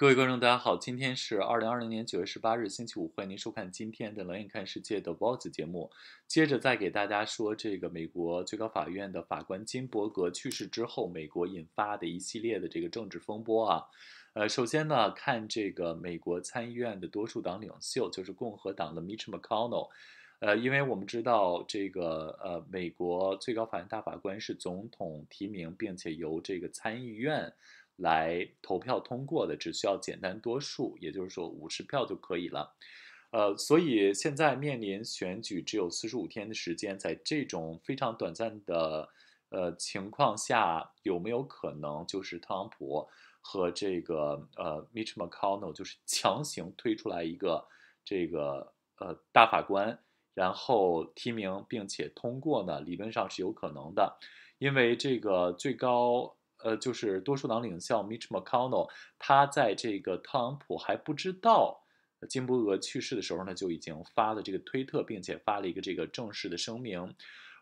各位观众，大家好，今天是二零二零年九月十八日，星期五，欢迎您收看今天的《冷眼看世界》的 v 包子节目。接着再给大家说，这个美国最高法院的法官金伯格去世之后，美国引发的一系列的这个政治风波啊。呃，首先呢，看这个美国参议院的多数党领袖，就是共和党的 Mitch McConnell。呃，因为我们知道，这个呃，美国最高法院大法官是总统提名，并且由这个参议院。来投票通过的只需要简单多数，也就是说五十票就可以了。呃，所以现在面临选举只有四十五天的时间，在这种非常短暂的呃情况下，有没有可能就是特朗普和这个呃 Mitch McConnell 就是强行推出来一个这个呃大法官，然后提名并且通过呢？理论上是有可能的，因为这个最高。呃，就是多数党领袖 Mitch McConnell，他在这个特朗普还不知道金伯格去世的时候呢，就已经发了这个推特，并且发了一个这个正式的声明。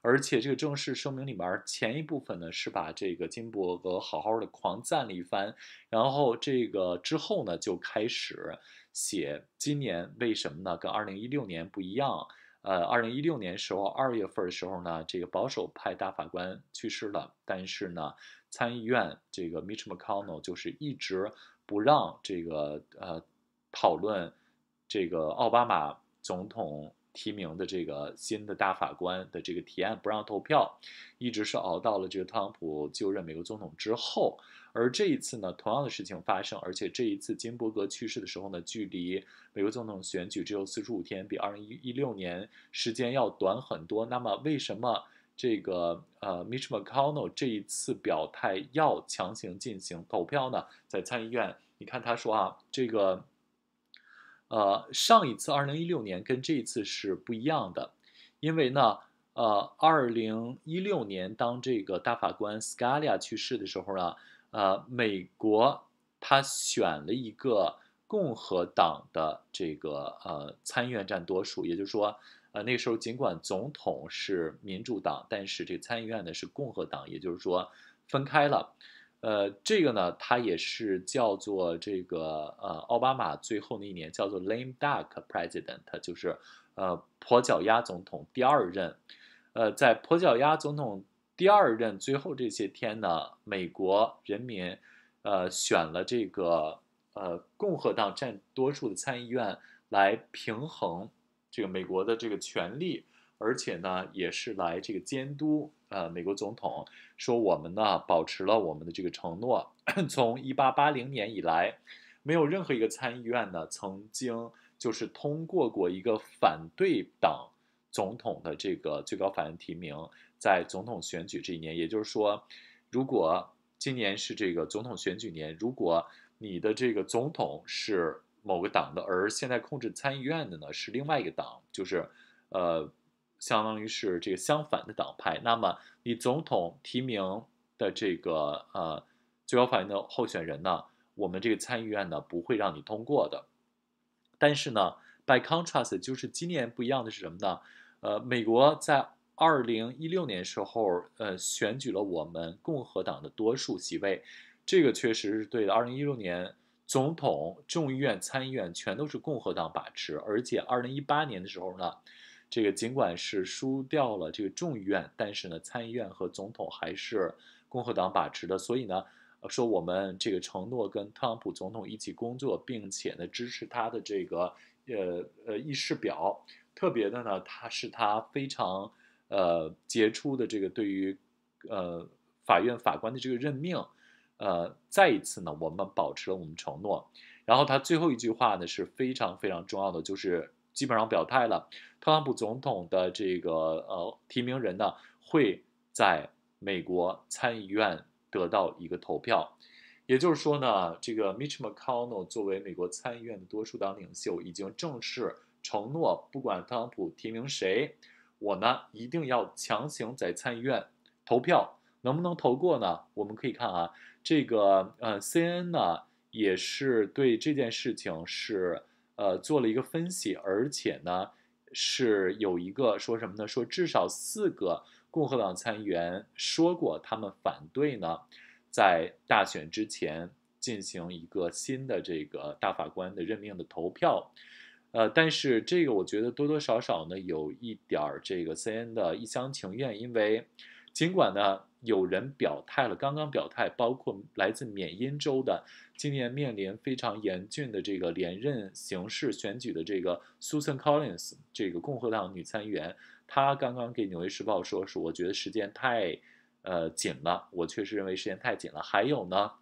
而且这个正式声明里面前一部分呢，是把这个金伯格好好的狂赞了一番，然后这个之后呢，就开始写今年为什么呢？跟2016年不一样。呃，2016年时候二月份的时候呢，这个保守派大法官去世了，但是呢。参议院这个 Mitch McConnell 就是一直不让这个呃讨论这个奥巴马总统提名的这个新的大法官的这个提案不让投票，一直是熬到了这个特朗普就任美国总统之后，而这一次呢，同样的事情发生，而且这一次金伯格去世的时候呢，距离美国总统选举只有四十五天，比二零一一六年时间要短很多。那么为什么？这个呃，Mitch McConnell 这一次表态要强行进行投票呢，在参议院，你看他说啊，这个呃，上一次二零一六年跟这一次是不一样的，因为呢，呃，二零一六年当这个大法官 Scalia 去世的时候呢，呃，美国他选了一个共和党的这个呃参议院占多数，也就是说。呃，那时候尽管总统是民主党，但是这参议院呢是共和党，也就是说分开了。呃，这个呢，它也是叫做这个呃奥巴马最后那一年叫做 lame duck president，就是呃跛脚鸭总统第二任。呃，在跛脚鸭总统第二任最后这些天呢，美国人民呃选了这个呃共和党占多数的参议院来平衡。这个美国的这个权利，而且呢，也是来这个监督。呃，美国总统说，我们呢保持了我们的这个承诺，从一八八零年以来，没有任何一个参议院呢曾经就是通过过一个反对党总统的这个最高法院提名，在总统选举这一年，也就是说，如果今年是这个总统选举年，如果你的这个总统是。某个党的，而现在控制参议院的呢是另外一个党，就是，呃，相当于是这个相反的党派。那么你总统提名的这个呃最高法院的候选人呢，我们这个参议院呢不会让你通过的。但是呢，by contrast，就是今年不一样的是什么呢？呃，美国在二零一六年时候，呃，选举了我们共和党的多数席位，这个确实是对的。二零一六年。总统、众议院、参议院全都是共和党把持，而且二零一八年的时候呢，这个尽管是输掉了这个众议院，但是呢，参议院和总统还是共和党把持的。所以呢，说我们这个承诺跟特朗普总统一起工作，并且呢支持他的这个呃呃议事表。特别的呢，他是他非常呃杰出的这个对于呃法院法官的这个任命。呃，再一次呢，我们保持了我们承诺。然后他最后一句话呢是非常非常重要的，就是基本上表态了，特朗普总统的这个呃提名人呢会在美国参议院得到一个投票。也就是说呢，这个 Mitch McConnell 作为美国参议院的多数党领袖，已经正式承诺，不管特朗普提名谁，我呢一定要强行在参议院投票。能不能投过呢？我们可以看啊，这个呃，C N 呢也是对这件事情是呃做了一个分析，而且呢是有一个说什么呢？说至少四个共和党参议员说过他们反对呢，在大选之前进行一个新的这个大法官的任命的投票，呃，但是这个我觉得多多少少呢有一点儿这个 C N 的一厢情愿，因为尽管呢。有人表态了，刚刚表态，包括来自缅因州的今年面临非常严峻的这个连任形式选举的这个 Susan Collins，这个共和党女参议员，她刚刚给纽约时报说是我觉得时间太，呃紧了，我确实认为时间太紧了。还有呢，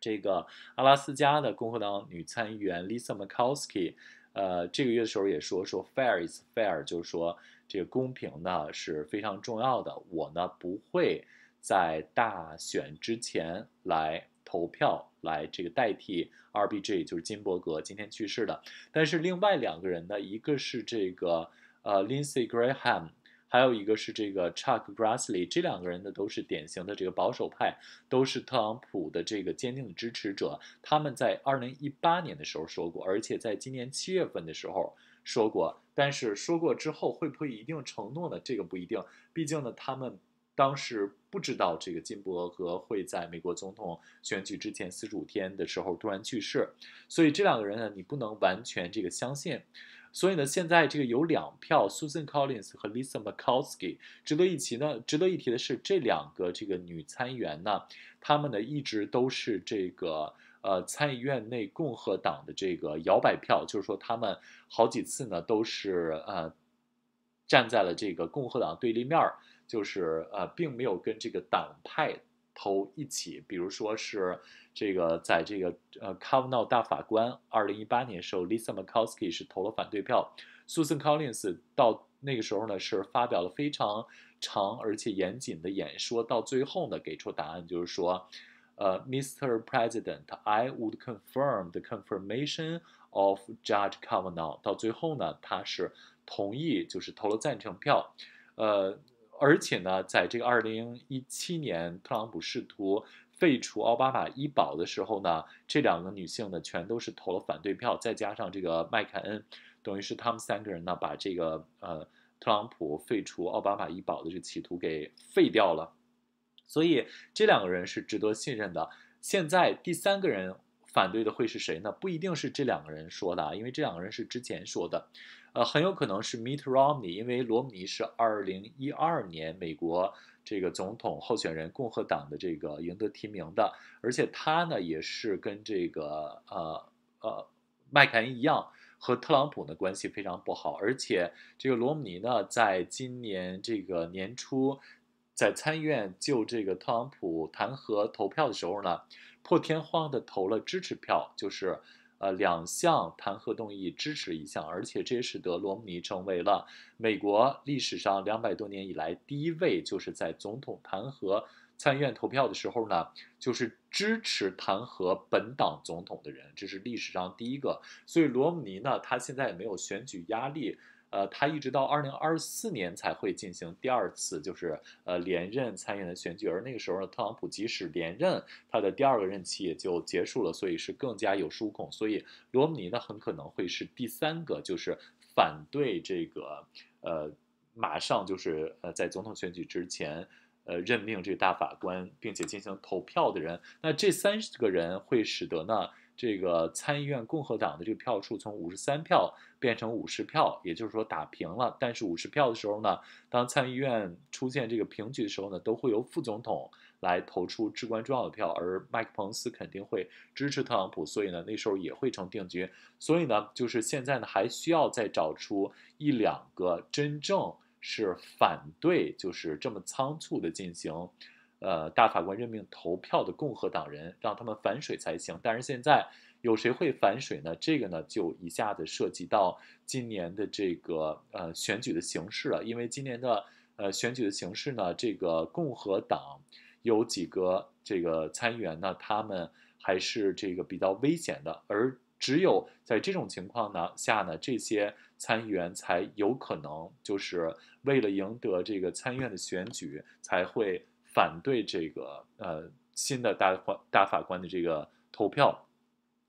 这个阿拉斯加的共和党女参议员 Lisa m c k o w s k i 呃这个月的时候也说说 fair is fair，就是说这个公平呢是非常重要的，我呢不会。在大选之前来投票，来这个代替 R.B.G. 就是金伯格今天去世的。但是另外两个人呢，一个是这个呃 Lindsey Graham，还有一个是这个 Chuck Grassley，这两个人呢都是典型的这个保守派，都是特朗普的这个坚定的支持者。他们在二零一八年的时候说过，而且在今年七月份的时候说过。但是说过之后会不会一定承诺呢？这个不一定，毕竟呢他们。当时不知道这个金伯格会在美国总统选举之前四十五天的时候突然去世，所以这两个人呢，你不能完全这个相信。所以呢，现在这个有两票，Susan Collins 和 Lisa m c c k o w s k i 值得一提呢，值得一提的是，这两个这个女参议员呢，她们呢一直都是这个呃参议院内共和党的这个摇摆票，就是说她们好几次呢都是呃站在了这个共和党对立面儿。就是呃，并没有跟这个党派投一起，比如说是这个在这个呃卡瓦诺大法官二零一八年时候，Lisa m c c o s k y 是投了反对票，Susan Collins 到那个时候呢是发表了非常长而且严谨的演说，到最后呢给出答案就是说，呃，Mr. President，I would confirm the confirmation of Judge Kavanaugh。到最后呢，他是同意，就是投了赞成票，呃。而且呢，在这个二零一七年，特朗普试图废除奥巴马医保的时候呢，这两个女性呢，全都是投了反对票，再加上这个麦凯恩，等于是他们三个人呢，把这个呃特朗普废除奥巴马医保的这个企图给废掉了。所以这两个人是值得信任的。现在第三个人。反对的会是谁呢？不一定是这两个人说的，啊，因为这两个人是之前说的，呃，很有可能是米特·罗姆尼，因为罗姆尼是二零一二年美国这个总统候选人，共和党的这个赢得提名的，而且他呢也是跟这个呃呃麦凯恩一样，和特朗普呢关系非常不好，而且这个罗姆尼呢在今年这个年初，在参议院就这个特朗普弹劾投票的时候呢。破天荒的投了支持票，就是，呃，两项弹劾动议支持一项，而且这也使得罗姆尼成为了美国历史上两百多年以来第一位，就是在总统弹劾参议院投票的时候呢，就是支持弹劾本党总统的人，这是历史上第一个。所以罗姆尼呢，他现在也没有选举压力。呃，他一直到二零二四年才会进行第二次，就是呃连任参议的选举。而那个时候呢，特朗普即使连任，他的第二个任期也就结束了，所以是更加有输恐。所以罗姆尼呢，很可能会是第三个，就是反对这个呃马上就是呃在总统选举之前呃任命这个大法官，并且进行投票的人。那这三十个人会使得呢？这个参议院共和党的这个票数从五十三票变成五十票，也就是说打平了。但是五十票的时候呢，当参议院出现这个平局的时候呢，都会由副总统来投出至关重要的票，而麦克彭斯肯定会支持特朗普，所以呢那时候也会成定局。所以呢，就是现在呢，还需要再找出一两个真正是反对，就是这么仓促的进行。呃，大法官任命投票的共和党人，让他们反水才行。但是现在有谁会反水呢？这个呢，就一下子涉及到今年的这个呃选举的形式了。因为今年的呃选举的形式呢，这个共和党有几个这个参议员呢，他们还是这个比较危险的。而只有在这种情况呢下呢，这些参议员才有可能，就是为了赢得这个参院的选举才会。反对这个呃新的大法大法官的这个投票，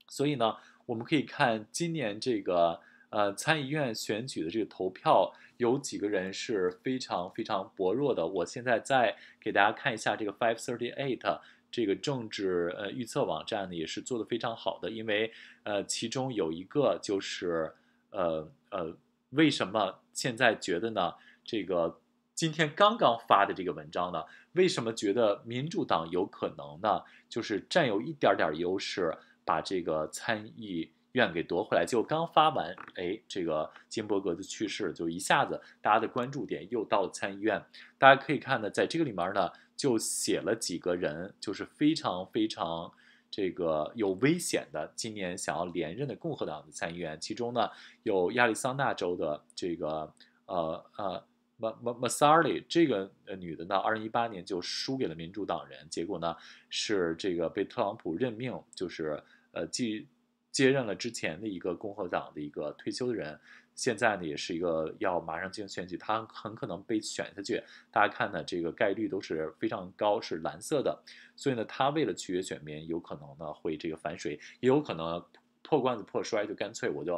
所以呢，我们可以看今年这个呃参议院选举的这个投票，有几个人是非常非常薄弱的。我现在再给大家看一下这个 FiveThirtyEight 这个政治呃预测网站呢，也是做的非常好的，因为呃其中有一个就是呃呃为什么现在觉得呢这个？今天刚刚发的这个文章呢，为什么觉得民主党有可能呢？就是占有一点点优势，把这个参议院给夺回来。就刚发完，哎，这个金伯格的去世，就一下子大家的关注点又到了参议院。大家可以看呢，在这个里面呢，就写了几个人，就是非常非常这个有危险的，今年想要连任的共和党的参议员，其中呢有亚利桑那州的这个呃呃。m m Ma s a 这个女的呢，二零一八年就输给了民主党人，结果呢是这个被特朗普任命，就是呃继接任了之前的一个共和党的一个退休的人，现在呢也是一个要马上进行选举，她很可能被选下去。大家看呢，这个概率都是非常高，是蓝色的。所以呢，她为了取悦选民，有可能呢会这个反水，也有可能破罐子破摔，就干脆我就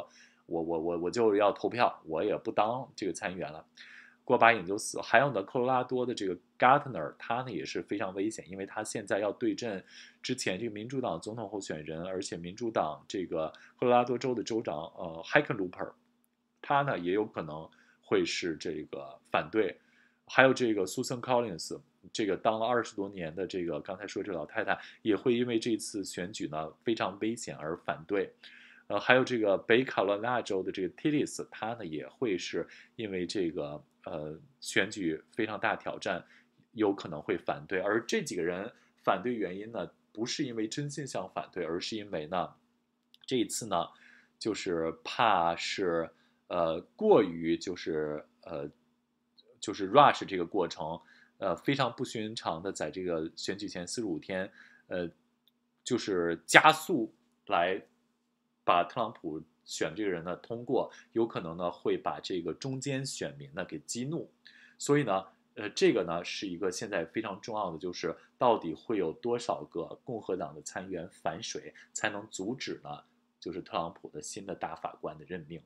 我我我我就要投票，我也不当这个参议员了。过把瘾就死。还有呢，科罗拉多的这个 g a r t n e r 他呢也是非常危险，因为他现在要对阵之前这个民主党总统候选人，而且民主党这个科罗拉多州的州长，呃，Hickenlooper，他呢也有可能会是这个反对。还有这个 Susan Collins，这个当了二十多年的这个刚才说这老太太，也会因为这次选举呢非常危险而反对。呃，还有这个北卡罗来纳州的这个 Tillis，他呢也会是因为这个。呃，选举非常大挑战，有可能会反对。而这几个人反对原因呢，不是因为真心想反对，而是因为呢，这一次呢，就是怕是呃过于就是呃就是 rush 这个过程，呃非常不寻常的在这个选举前四十五天，呃就是加速来把特朗普。选这个人呢，通过有可能呢会把这个中间选民呢给激怒，所以呢，呃，这个呢是一个现在非常重要的，就是到底会有多少个共和党的参议员反水，才能阻止呢，就是特朗普的新的大法官的任命。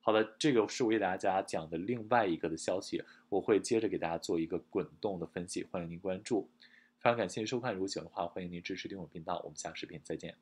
好的，这个是为大家讲的另外一个的消息，我会接着给大家做一个滚动的分析，欢迎您关注，非常感谢收看，如果喜欢的话，欢迎您支持订阅频道，我们下个视频再见。